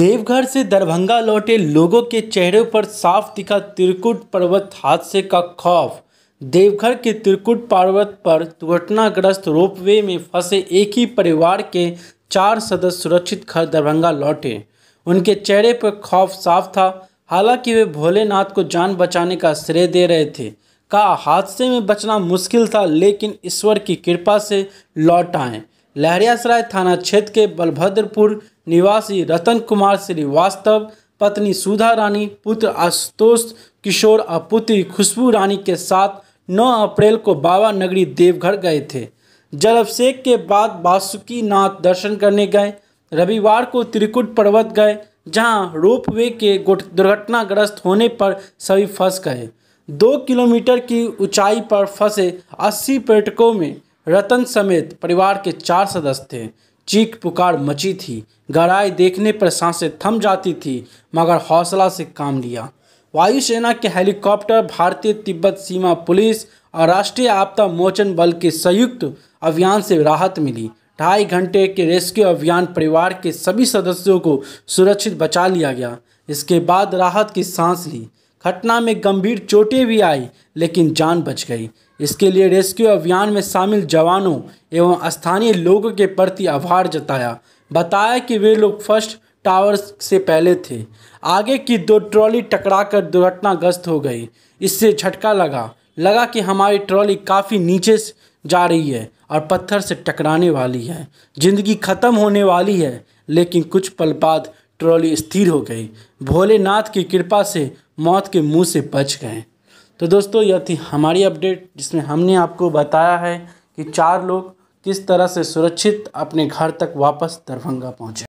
देवघर से दरभंगा लौटे लोगों के चेहरे पर साफ दिखा त्रिकुट पर्वत हादसे का खौफ देवघर के त्रिकुट पर्वत पर दुर्घटनाग्रस्त रोपवे में फंसे एक ही परिवार के चार सदस्य सुरक्षित घर दरभंगा लौटे उनके चेहरे पर खौफ साफ था हालांकि वे भोलेनाथ को जान बचाने का श्रेय दे रहे थे कहा हादसे में बचना मुश्किल था लेकिन ईश्वर की कृपा से लौट आए लहरियासराय थाना क्षेत्र के बलभद्रपुर निवासी रतन कुमार श्रीवास्तव पत्नी सुधा रानी पुत्र आशुतोष किशोर और पुत्री खुशबू रानी के साथ 9 अप्रैल को बाबा नगरी देवघर गए थे जल अभिषेक के बाद वासुकी नाथ दर्शन करने गए रविवार को त्रिकुट पर्वत गए जहां रोपवे के दुर्घटनाग्रस्त होने पर सभी फंस गए दो किलोमीटर की ऊंचाई पर फंसे 80 पर्यटकों में रतन समेत परिवार के चार सदस्य थे चीख पुकार मची थी गहराई देखने पर सांसें थम जाती थी मगर हौसला से काम लिया वायुसेना के हेलीकॉप्टर भारतीय तिब्बत सीमा पुलिस और राष्ट्रीय आपदा मोचन बल के संयुक्त अभियान से राहत मिली ढाई घंटे के रेस्क्यू अभियान परिवार के सभी सदस्यों को सुरक्षित बचा लिया गया इसके बाद राहत की सांस ली घटना में गंभीर चोटें भी आई लेकिन जान बच गई इसके लिए रेस्क्यू अभियान में शामिल जवानों एवं स्थानीय लोगों के प्रति आभार जताया बताया कि वे लोग फर्स्ट टावर से पहले थे आगे की दो ट्रॉली टकराकर दुर्घटनाग्रस्त हो गई इससे झटका लगा लगा कि हमारी ट्रॉली काफ़ी नीचे जा रही है और पत्थर से टकराने वाली है ज़िंदगी ख़त्म होने वाली है लेकिन कुछ पल बाद ट्रॉली स्थिर हो गई भोलेनाथ की कृपा से मौत के मुंह से बच गए तो दोस्तों यह थी हमारी अपडेट जिसमें हमने आपको बताया है कि चार लोग किस तरह से सुरक्षित अपने घर तक वापस दरभंगा पहुँचे